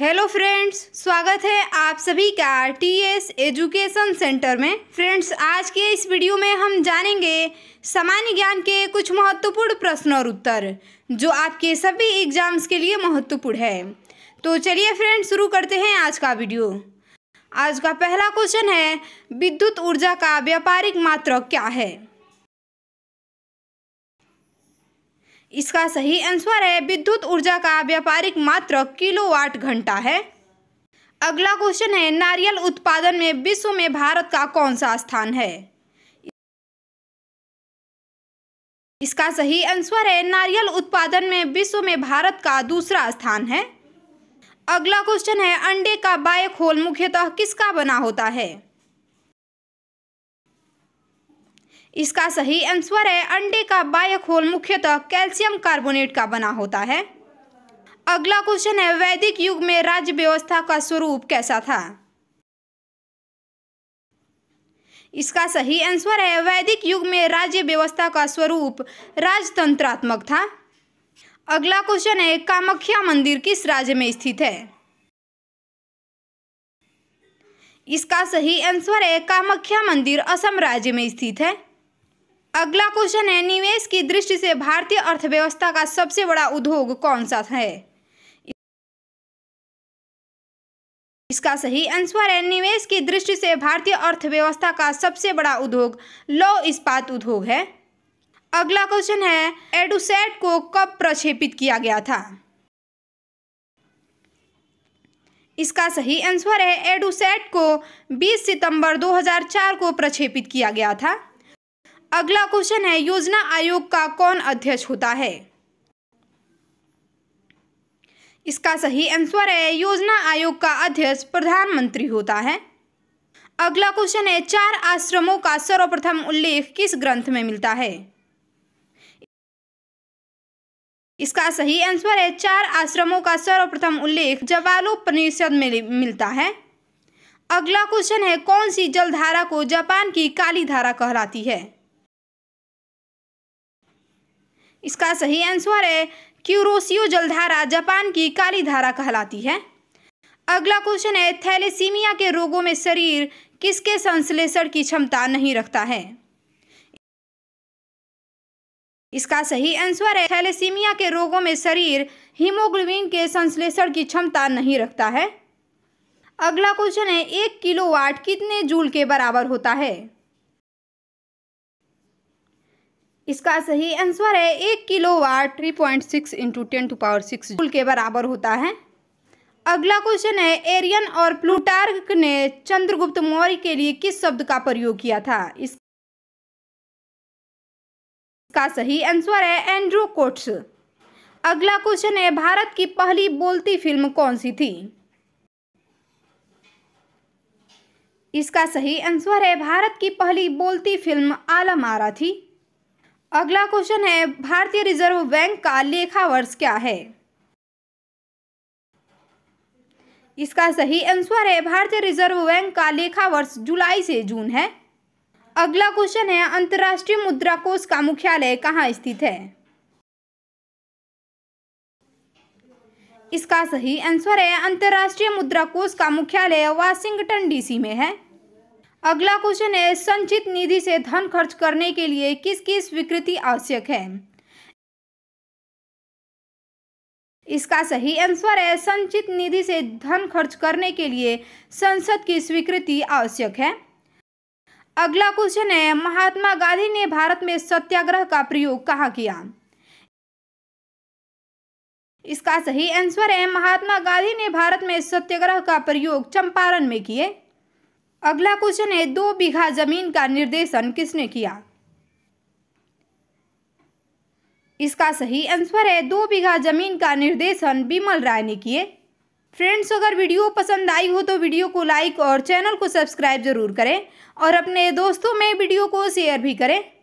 hello friends स्वागत है आप सभी का टी एस एजुकेशन सेंटर में फ्रेंड्स आज के इस वीडियो में हम जानेंगे सामान्य ज्ञान के कुछ महत्वपूर्ण प्रश्न और उत्तर जो आपके सभी एग्जाम्स के लिए महत्वपूर्ण है तो चलिए फ्रेंड्स शुरू करते हैं आज का वीडियो आज का पहला क्वेश्चन है विद्युत ऊर्जा का व्यापारिक मात्र क्या है इसका सही आंसर है विद्युत ऊर्जा का व्यापारिक मात्र किलोवाट घंटा है अगला क्वेश्चन है नारियल उत्पादन में विश्व में भारत का कौन सा स्थान है इसका सही आंसर है नारियल उत्पादन में विश्व में भारत का दूसरा स्थान है अगला क्वेश्चन है अंडे का बायक मुख्यतः किसका बना होता है इसका सही आंसर है अंडे का बायोखोल मुख्यतः कैल्शियम कार्बोनेट का बना होता है अगला क्वेश्चन है वैदिक युग में राज्य व्यवस्था का स्वरूप कैसा था इसका सही आंसर है वैदिक युग में राज्य व्यवस्था का स्वरूप राजतंत्रात्मक था अगला क्वेश्चन है कामाख्या मंदिर किस राज्य में स्थित है इसका सही आंसर है कामाख्या मंदिर असम राज्य में स्थित है अगला क्वेश्चन है निवेश की दृष्टि से भारतीय अर्थव्यवस्था का सबसे बड़ा उद्योग कौन सा है इसका सही आंसर है निवेश की दृष्टि से भारतीय अर्थव्यवस्था का सबसे बड़ा उद्योग लौ इस्पात उद्योग है अगला क्वेश्चन है एडुसेट को कब प्रक्षेपित किया गया था इसका सही आंसर है एडुसेट को 20 सितंबर 2004 को प्रक्षेपित किया गया था अगला क्वेश्चन है योजना आयोग का कौन अध्यक्ष होता है इसका सही आंसर है योजना आयोग का अध्यक्ष प्रधानमंत्री होता है अगला क्वेश्चन है चार आश्रमों का सर्वप्रथम उल्लेख किस ग्रंथ में मिलता है इसका सही आंसर है चार आश्रमों का सर्वप्रथम उल्लेख जवालोपनिषद में मिलता है अगला क्वेश्चन है कौन सी जलधारा को जापान की काली धारा कहलाती है इसका सही आंसर है क्यूरोसियो जलधारा जापान की काली धारा कहलाती है अगला क्वेश्चन है थैलेसीमिया के रोगों में शरीर किसके संश्लेषण की क्षमता नहीं रखता है इसका सही आंसर है थैलेसीमिया के रोगों में शरीर हीमोग्लोबिन के संश्लेषण की क्षमता नहीं रखता है अगला क्वेश्चन है एक किलो वाट कितने जूल के बराबर होता है इसका सही आंसर है एक kilowatt three point six into ten to power six joule के बराबर होता है अगला क्वेश्चन है एरियन और प्लूटार्क ने चंद्रगुप्त मौर्य के लिए किस शब्द का प्रयोग किया था इसका सही आंसर है एंड्रो कोट्स अगला क्वेश्चन है भारत की पहली बोलती फिल्म कौन सी थी इसका सही आंसर है भारत की पहली बोलती फिल्म आलम आरा थी अगला क्वेश्चन है भारतीय रिजर्व बैंक का लेखा वर्ष क्या है इसका सही आंसर है भारतीय रिजर्व बैंक का लेखा वर्ष जुलाई से जून है अगला क्वेश्चन है अंतर्राष्ट्रीय मुद्रा कोष का मुख्यालय कहाँ स्थित है इसका सही आंसर है अंतर्राष्ट्रीय मुद्रा कोष का मुख्यालय वाशिंगटन डीसी में है अगला क्वेश्चन है संचित निधि से धन खर्च करने के लिए किसकी स्वीकृति आवश्यक है इसका सही आंसर है संचित निधि से धन खर्च करने के लिए संसद की स्वीकृति आवश्यक है अगला क्वेश्चन है महात्मा गांधी ने भारत में सत्याग्रह का प्रयोग कहाँ किया इसका सही आंसर है महात्मा गांधी ने भारत में सत्याग्रह का प्रयोग चंपारण में किए अगला क्वेश्चन है दो बीघा जमीन का निर्देशन किसने किया इसका सही आंसर है दो बीघा जमीन का निर्देशन बिमल राय ने किए फ्रेंड्स अगर वीडियो पसंद आई हो तो वीडियो को लाइक और चैनल को सब्सक्राइब जरूर करें और अपने दोस्तों में वीडियो को शेयर भी करें